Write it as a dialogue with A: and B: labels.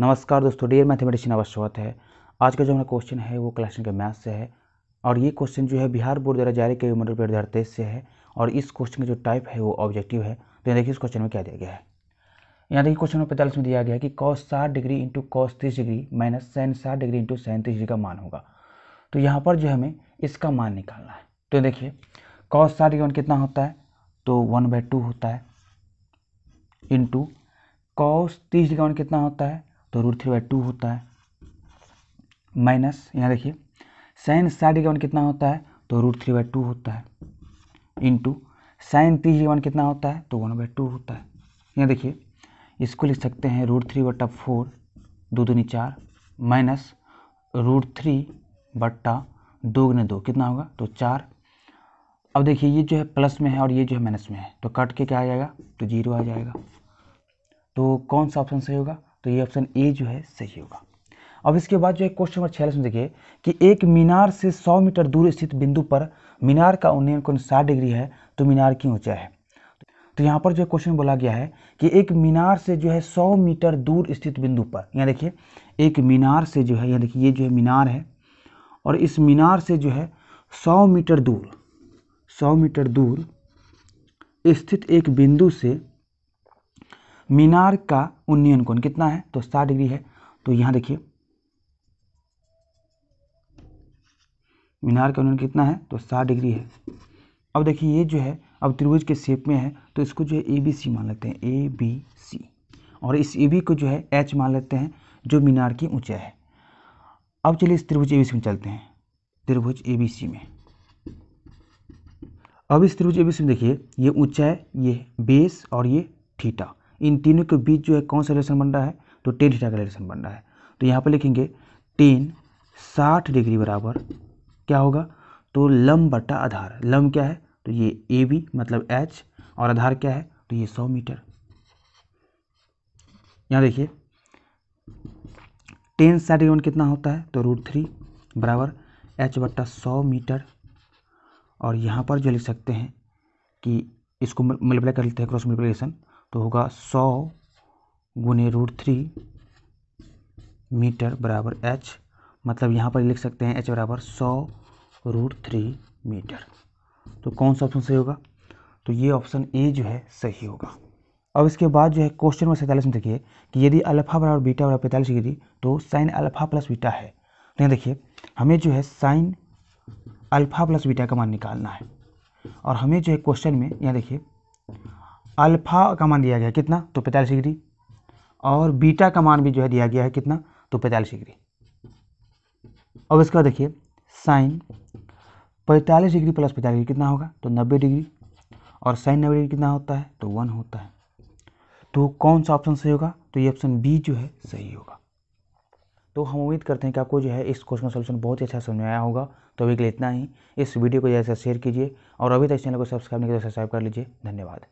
A: नमस्कार दोस्तों dear mathematician आपका स्वागत है आज का जो हमारा क्वेश्चन है वो क्लास के मैथ से है और ये क्वेश्चन जो है बिहार बोर्ड द्वारा जारी किए मॉडल मंडल दो हज़ार तेईस से है और इस क्वेश्चन का जो टाइप है वो ऑब्जेक्टिव है तो यहाँ देखिए इस क्वेश्चन में क्या दिया गया है यहाँ देखिए क्वेश्चन नंबर पैंतालीस में दिया गया है कि कॉस साठ डिग्री इंटू कॉस तीस डिग्री माइनस साइन साठ डिग्री इंटू साइन तीस डिग्री का मान होगा तो यहाँ पर जो हमें इसका मान निकालना है तो देखिए कॉस साठ डिग्री कितना होता है तो वन बाई टू होता है इंटू कॉस तीस डिग्री कितना होता है तो रूट थ्री बाई टू होता है माइनस यहाँ देखिए साइन साठ इक्यावन कितना होता है तो रूट थ्री बाई टू होता है इंटू साइन तीस इक्यावन कितना होता है तो वन बाई टू होता है यहाँ देखिए इसको लिख सकते हैं रूट थ्री बट्टा फोर दो दूनी चार माइनस रूट थ्री बट्टा दो गुने दो कितना होगा तो चार अब देखिए ये जो है प्लस में है और ये जो है माइनस में है तो कट के क्या आ जाएगा तो जीरो आ जाएगा तो कौन सा ऑप्शन सही होगा तो ये ऑप्शन ए जो है सही होगा अब इसके बाद जो है क्वेश्चन नंबर छियालीस में देखिए कि एक मीनार से 100 मीटर दूर स्थित बिंदु पर मीनार का उन्नयन कौन साठ डिग्री है तो मीनार क्यों ऊंचा है तो यहाँ पर जो क्वेश्चन बोला गया है कि एक मीनार से जो है 100 मीटर दूर स्थित बिंदु पर यहाँ देखिए एक मीनार से जो है यहाँ देखिए ये जो है मीनार है और इस मीनार से जो है सौ मीटर दूर सौ मीटर दूर स्थित एक बिंदु से मीनार का उन्नयन कोण कितना है तो सात डिग्री है तो यहां देखिए मीनार का उन्नयन कितना है तो सात डिग्री है अब देखिए ये जो है अब त्रिभुज के शेप में है तो इसको जो है ए बी सी मान लेते हैं ए बी सी और इस ए बी को जो है एच मान लेते हैं जो मीनार की ऊंचाई है अब चलिए इस त्रिभुज ए बी सी में चलते हैं त्रिभुज ए बी सी में अब इस त्रिभुज ए बी सी में देखिए ये ऊंचाई ये बेस और ये थीटा इन तीनों के बीच जो है कौन सा रिलेशन बन रहा है तो टेन थीटा का रिलेशन बन रहा है तो यहाँ पर लिखेंगे टेन साठ डिग्री बराबर क्या होगा तो लम बटा आधार लम क्या है तो ये ए बी मतलब एच और आधार क्या है तो ये सौ मीटर यहाँ देखिए टेन साठ डिग्री कितना होता है तो रूट थ्री बराबर एच बट्टा सौ मीटर और यहाँ पर जो लिख सकते हैं कि इसको मल्टीप्लाई कर लेते हैं क्रॉस मल्टीप्लिकेशन तो होगा सौ गुने रूट थ्री मीटर बराबर एच मतलब यहाँ पर लिख सकते हैं एच बराबर सौ रूट थ्री मीटर तो कौन सा ऑप्शन सही होगा तो ये ऑप्शन ए जो है सही होगा अब इसके बाद जो है क्वेश्चन नंबर सैंतालीस में देखिए कि यदि अल्फा बराबर बीटा बराबर पैंतालीस डिग्री तो साइन अल्फा प्लस बीटा है तो यहाँ देखिए हमें जो है साइन अल्फा प्लस बीटा का मान निकालना है और हमें जो है क्वेश्चन में यहाँ देखिए अल्फ़ा का मान दिया गया है कितना तो पैंतालीस डिग्री और बीटा का मान भी जो है दिया गया है कितना तो पैंतालीस डिग्री अब इसके बाद देखिए साइन पैंतालीस डिग्री प्लस पैंतालीस डिग्री कितना होगा तो नब्बे डिग्री और साइन नब्बे डिग्री कितना होता है तो वन होता है तो कौन सा ऑप्शन सही होगा तो ये ऑप्शन बी जो है सही होगा तो हम उम्मीद करते हैं कि आपको जो है इस क्वेश्चन का सोल्यूशन बहुत ही अच्छा समझ में आया होगा तो अभी के लिए इतना ही इस वीडियो को जैसे शेयर कीजिए और अभी तक चैनल को सब्सक्राइब नहीं किया तो सब्सक्राइब कर लीजिए धन्यवाद